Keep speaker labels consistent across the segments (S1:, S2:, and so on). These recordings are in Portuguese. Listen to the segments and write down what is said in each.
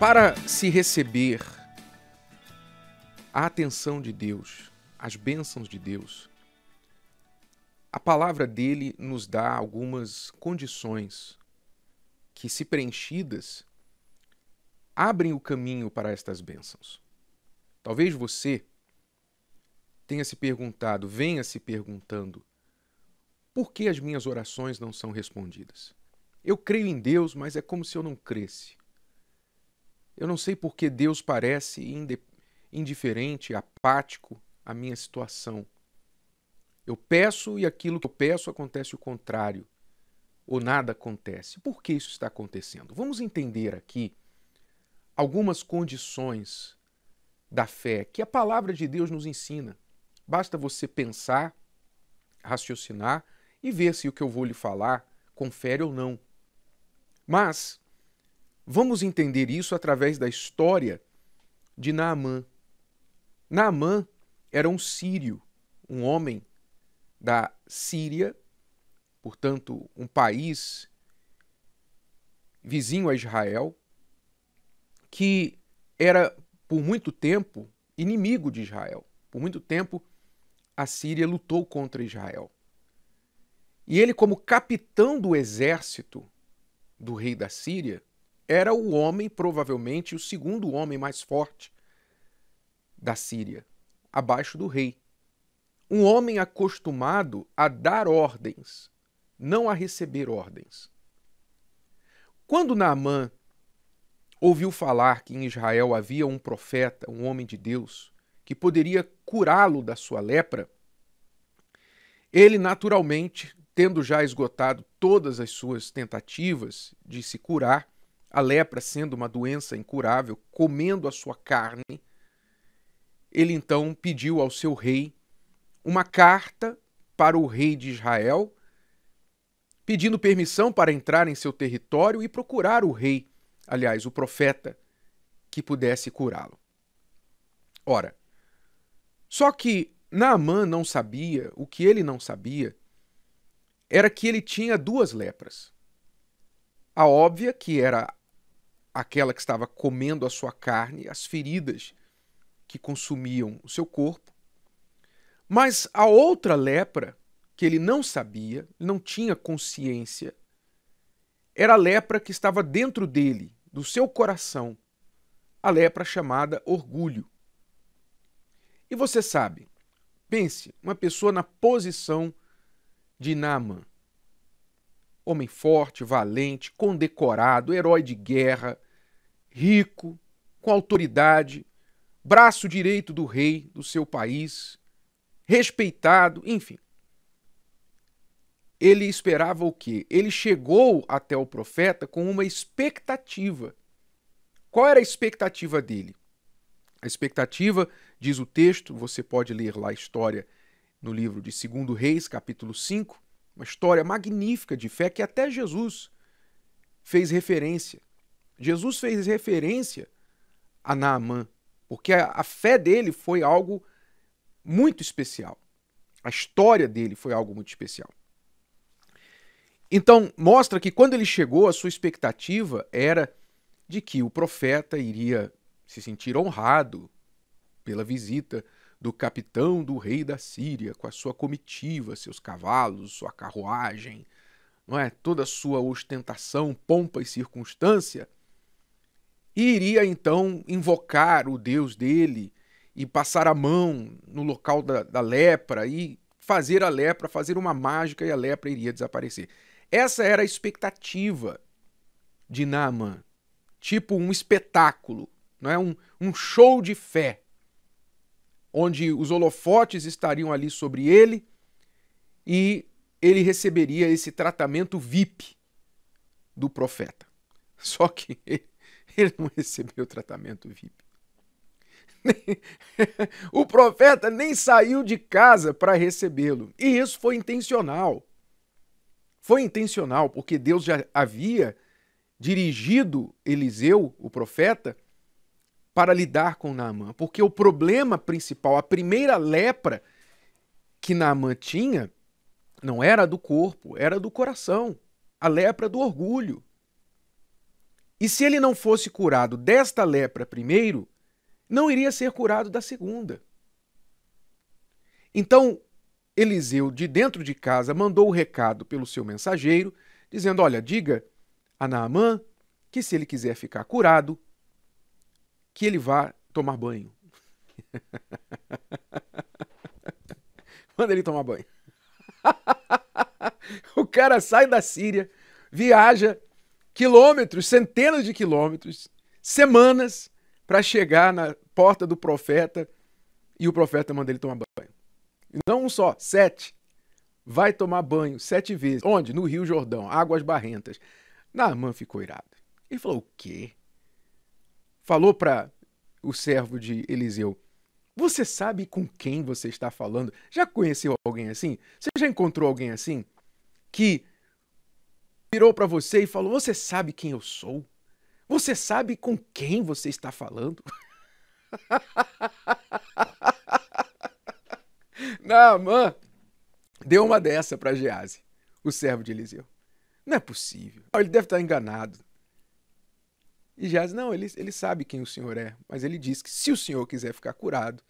S1: Para se receber a atenção de Deus, as bênçãos de Deus, a palavra dele nos dá algumas condições que, se preenchidas, abrem o caminho para estas bênçãos. Talvez você tenha se perguntado, venha se perguntando, por que as minhas orações não são respondidas? Eu creio em Deus, mas é como se eu não cresse. Eu não sei por que Deus parece indiferente, apático à minha situação. Eu peço e aquilo que eu peço acontece o contrário, ou nada acontece. Por que isso está acontecendo? Vamos entender aqui algumas condições da fé que a palavra de Deus nos ensina. Basta você pensar, raciocinar e ver se o que eu vou lhe falar confere ou não. Mas Vamos entender isso através da história de Naamã. Naamã era um sírio, um homem da Síria, portanto, um país vizinho a Israel, que era por muito tempo inimigo de Israel. Por muito tempo, a Síria lutou contra Israel. E ele, como capitão do exército do rei da Síria, era o homem, provavelmente, o segundo homem mais forte da Síria, abaixo do rei. Um homem acostumado a dar ordens, não a receber ordens. Quando Naamã ouviu falar que em Israel havia um profeta, um homem de Deus, que poderia curá-lo da sua lepra, ele naturalmente, tendo já esgotado todas as suas tentativas de se curar, a lepra sendo uma doença incurável, comendo a sua carne, ele então pediu ao seu rei uma carta para o rei de Israel, pedindo permissão para entrar em seu território e procurar o rei, aliás, o profeta, que pudesse curá-lo. Ora, só que Naamã não sabia, o que ele não sabia, era que ele tinha duas lepras. A óbvia, que era aquela que estava comendo a sua carne, as feridas que consumiam o seu corpo. Mas a outra lepra, que ele não sabia, não tinha consciência, era a lepra que estava dentro dele, do seu coração, a lepra chamada orgulho. E você sabe, pense, uma pessoa na posição de Naaman homem forte, valente, condecorado, herói de guerra, rico, com autoridade, braço direito do rei do seu país, respeitado, enfim. Ele esperava o quê? Ele chegou até o profeta com uma expectativa. Qual era a expectativa dele? A expectativa, diz o texto, você pode ler lá a história no livro de 2 Reis, capítulo 5, uma história magnífica de fé que até Jesus fez referência. Jesus fez referência a Naamã, porque a, a fé dele foi algo muito especial. A história dele foi algo muito especial. Então, mostra que quando ele chegou, a sua expectativa era de que o profeta iria se sentir honrado pela visita do capitão do rei da Síria, com a sua comitiva, seus cavalos, sua carruagem, não é? toda a sua ostentação, pompa e circunstância, e iria então invocar o Deus dele e passar a mão no local da, da lepra e fazer a lepra, fazer uma mágica e a lepra iria desaparecer. Essa era a expectativa de Naaman. Tipo um espetáculo, não é um, um show de fé onde os holofotes estariam ali sobre ele e ele receberia esse tratamento VIP do profeta. Só que ele não recebeu o tratamento VIP. o profeta nem saiu de casa para recebê-lo. E isso foi intencional. Foi intencional, porque Deus já havia dirigido Eliseu, o profeta, para lidar com Naamã, porque o problema principal, a primeira lepra que Naamã tinha, não era do corpo, era do coração, a lepra do orgulho. E se ele não fosse curado desta lepra primeiro, não iria ser curado da segunda. Então, Eliseu, de dentro de casa, mandou o recado pelo seu mensageiro, dizendo: Olha, diga a Naamã que se ele quiser ficar curado, que ele vá tomar banho. Manda ele tomar banho. o cara sai da Síria, viaja quilômetros, centenas de quilômetros, semanas, para chegar na porta do profeta e o profeta manda ele tomar banho. Não um só, sete. Vai tomar banho sete vezes. Onde? No Rio Jordão, águas barrentas. Naamã ficou irado. Ele falou: o quê? falou para o servo de Eliseu: Você sabe com quem você está falando? Já conheceu alguém assim? Você já encontrou alguém assim? Que virou para você e falou: Você sabe quem eu sou? Você sabe com quem você está falando? Naamã deu uma dessa para Gease, o servo de Eliseu. Não é possível. Ele deve estar enganado. E diz não, ele, ele sabe quem o Senhor é, mas ele diz que se o Senhor quiser ficar curado,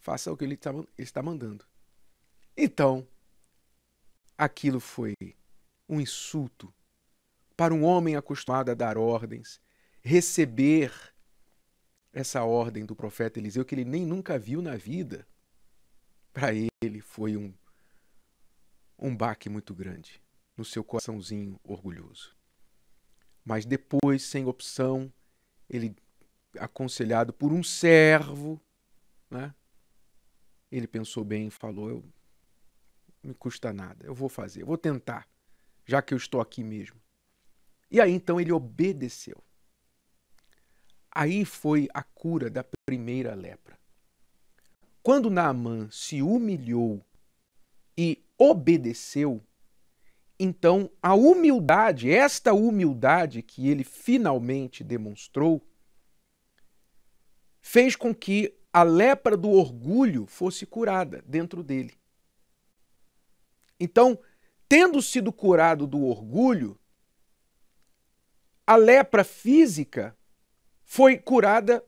S1: faça o que ele está, ele está mandando. Então, aquilo foi um insulto para um homem acostumado a dar ordens, receber essa ordem do profeta Eliseu que ele nem nunca viu na vida. Para ele foi um, um baque muito grande no seu coraçãozinho orgulhoso. Mas depois, sem opção, ele aconselhado por um servo, né? Ele pensou bem e falou: eu, me custa nada, eu vou fazer, eu vou tentar, já que eu estou aqui mesmo. E aí então ele obedeceu. Aí foi a cura da primeira lepra. Quando Naamã se humilhou e obedeceu, então, a humildade, esta humildade que ele finalmente demonstrou, fez com que a lepra do orgulho fosse curada dentro dele. Então, tendo sido curado do orgulho, a lepra física foi curada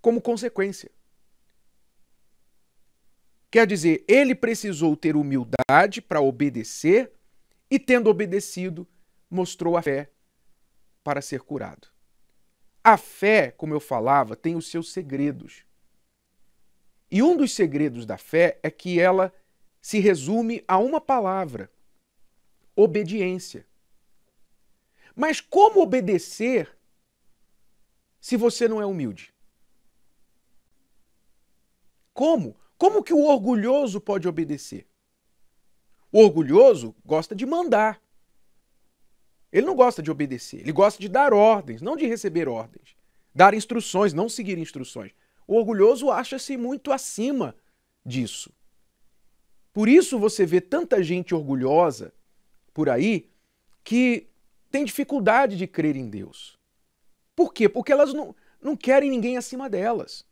S1: como consequência. Quer dizer, ele precisou ter humildade para obedecer e, tendo obedecido, mostrou a fé para ser curado. A fé, como eu falava, tem os seus segredos. E um dos segredos da fé é que ela se resume a uma palavra: obediência. Mas como obedecer se você não é humilde? Como? Como que o orgulhoso pode obedecer? O orgulhoso gosta de mandar. Ele não gosta de obedecer, ele gosta de dar ordens, não de receber ordens. Dar instruções, não seguir instruções. O orgulhoso acha-se muito acima disso. Por isso você vê tanta gente orgulhosa por aí que tem dificuldade de crer em Deus. Por quê? Porque elas não, não querem ninguém acima delas.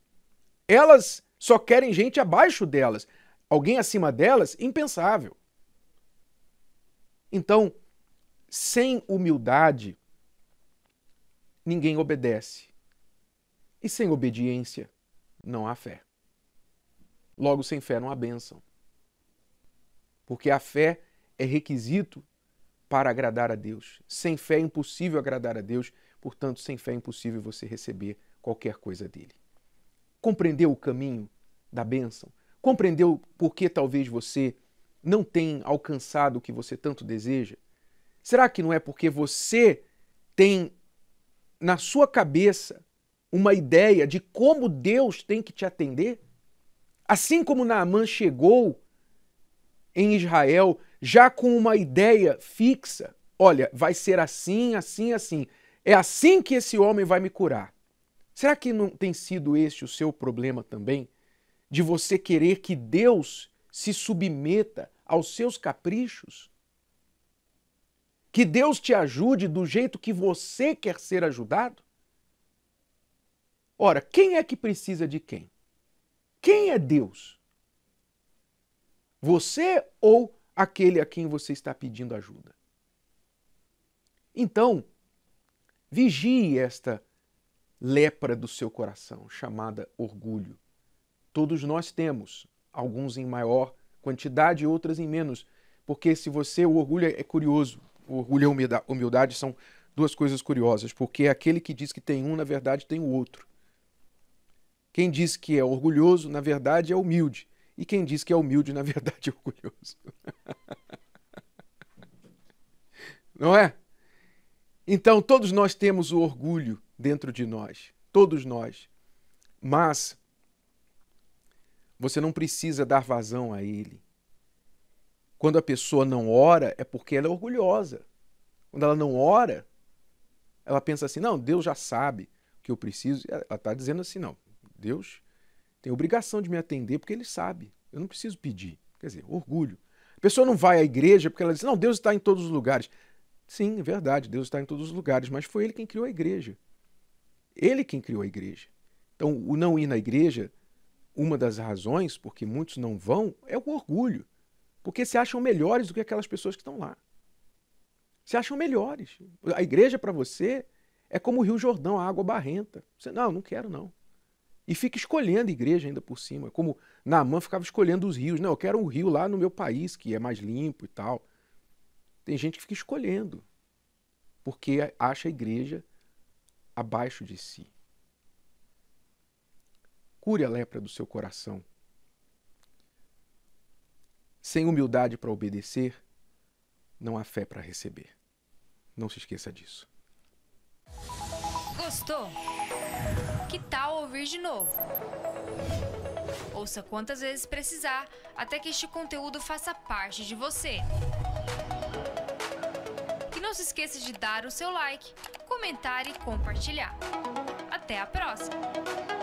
S1: Elas só querem gente abaixo delas. Alguém acima delas, impensável. Então, sem humildade, ninguém obedece. E sem obediência, não há fé. Logo, sem fé não há bênção. Porque a fé é requisito para agradar a Deus. Sem fé é impossível agradar a Deus, portanto, sem fé é impossível você receber qualquer coisa dele. Compreendeu o caminho da bênção? Compreendeu por que talvez você não tenha alcançado o que você tanto deseja? Será que não é porque você tem na sua cabeça uma ideia de como Deus tem que te atender? Assim como Naamã chegou em Israel já com uma ideia fixa: olha, vai ser assim, assim, assim. É assim que esse homem vai me curar. Será que não tem sido este o seu problema também? De você querer que Deus se submeta aos seus caprichos? Que Deus te ajude do jeito que você quer ser ajudado? Ora, quem é que precisa de quem? Quem é Deus? Você ou aquele a quem você está pedindo ajuda? Então, vigie esta lepra do seu coração, chamada orgulho. Todos nós temos, alguns em maior quantidade, outras em menos, porque se você, o orgulho é curioso, o orgulho e a humildade são duas coisas curiosas, porque aquele que diz que tem um, na verdade, tem o outro. Quem diz que é orgulhoso, na verdade, é humilde. E quem diz que é humilde, na verdade, é orgulhoso. Não é? Então, todos nós temos o orgulho dentro de nós, todos nós. Mas você não precisa dar vazão a ele. Quando a pessoa não ora, é porque ela é orgulhosa. Quando ela não ora, ela pensa assim: não, Deus já sabe o que eu preciso. Ela está dizendo assim: não, Deus tem obrigação de me atender porque ele sabe. Eu não preciso pedir. Quer dizer, orgulho. A pessoa não vai à igreja porque ela diz: não, Deus está em todos os lugares. Sim, é verdade, Deus está em todos os lugares, mas foi ele quem criou a igreja. Ele quem criou a igreja. Então, o não ir na igreja, uma das razões porque muitos não vão é o orgulho. Porque se acham melhores do que aquelas pessoas que estão lá. Se acham melhores. A igreja para você é como o Rio Jordão, a água barrenta. Você, não, não quero não. E fica escolhendo a igreja ainda por cima. Como Naamã ficava escolhendo os rios. Não, eu quero um rio lá no meu país que é mais limpo e tal. Tem gente que fica escolhendo. Porque acha a igreja abaixo de si. Cure a lepra do seu coração. Sem humildade para obedecer, não há fé para receber. Não se esqueça disso. Gostou? Que tal ouvir de novo? Ouça quantas vezes precisar até que este conteúdo faça parte de você. E não se esqueça de dar o seu like comentar e compartilhar. Até a próxima!